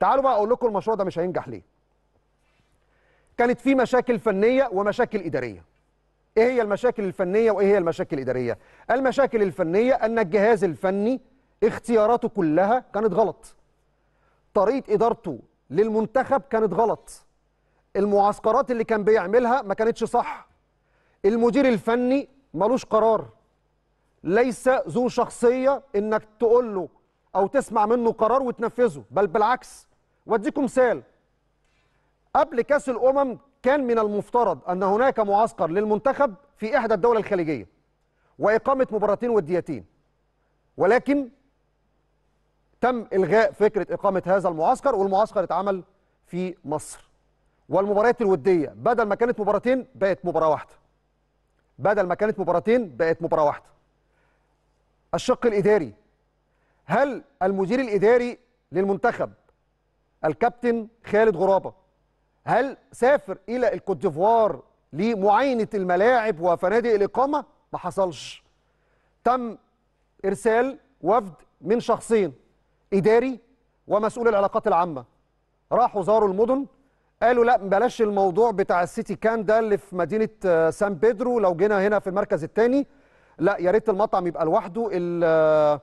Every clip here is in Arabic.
تعالوا بقى اقول لكم المشروع ده مش هينجح ليه كانت في مشاكل فنيه ومشاكل اداريه ايه هي المشاكل الفنيه وايه هي المشاكل الاداريه المشاكل الفنيه ان الجهاز الفني اختياراته كلها كانت غلط طريقه ادارته للمنتخب كانت غلط المعسكرات اللي كان بيعملها ما كانتش صح المدير الفني ملوش قرار ليس ذو شخصيه انك تقول له او تسمع منه قرار وتنفذه بل بالعكس واديكم مثال قبل كاس الامم كان من المفترض ان هناك معسكر للمنتخب في احدى الدول الخليجيه واقامه مباراتين وديتين ولكن تم الغاء فكره اقامه هذا المعسكر والمعسكر اتعمل في مصر والمباريات الوديه بدل ما كانت مباراتين بقت مباراه واحده بدل ما كانت مباراتين بقت مباراه واحده الشق الاداري هل المدير الاداري للمنتخب الكابتن خالد غرابه هل سافر الى الكوت ديفوار لمعاينه الملاعب وفنادق الاقامه ما حصلش تم ارسال وفد من شخصين اداري ومسؤول العلاقات العامه راحوا زاروا المدن قالوا لا بلاش الموضوع بتاع السيتي كان ده اللي في مدينه آه، سان بيدرو لو جينا هنا في المركز الثاني لا يا ريت المطعم يبقى لوحده آه،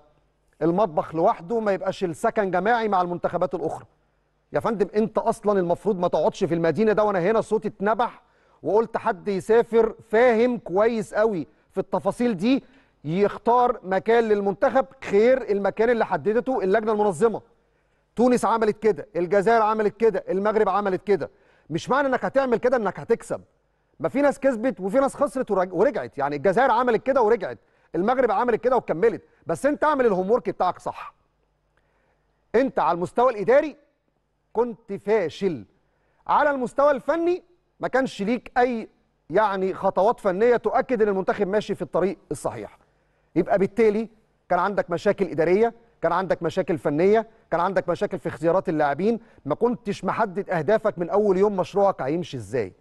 المطبخ لوحده ما يبقاش السكن جماعي مع المنتخبات الاخرى يا فندم انت اصلا المفروض ما تقعدش في المدينه ده وانا هنا صوتي اتنبح وقلت حد يسافر فاهم كويس قوي في التفاصيل دي يختار مكان للمنتخب خير المكان اللي حددته اللجنه المنظمه تونس عملت كده الجزائر عملت كده المغرب عملت كده مش معنى انك هتعمل كده انك هتكسب ما في ناس كسبت وفي ناس خسرت ورجعت يعني الجزائر عملت كده ورجعت المغرب عملت كده وكملت بس انت اعمل الهوم ورك بتاعك صح انت على المستوى الاداري كنت فاشل على المستوى الفني ما كانش ليك اي يعني خطوات فنيه تؤكد ان المنتخب ماشي في الطريق الصحيح يبقى بالتالي كان عندك مشاكل اداريه كان عندك مشاكل فنيه كان عندك مشاكل في اختيارات اللاعبين ما كنتش محدد اهدافك من اول يوم مشروعك هيمشي ازاي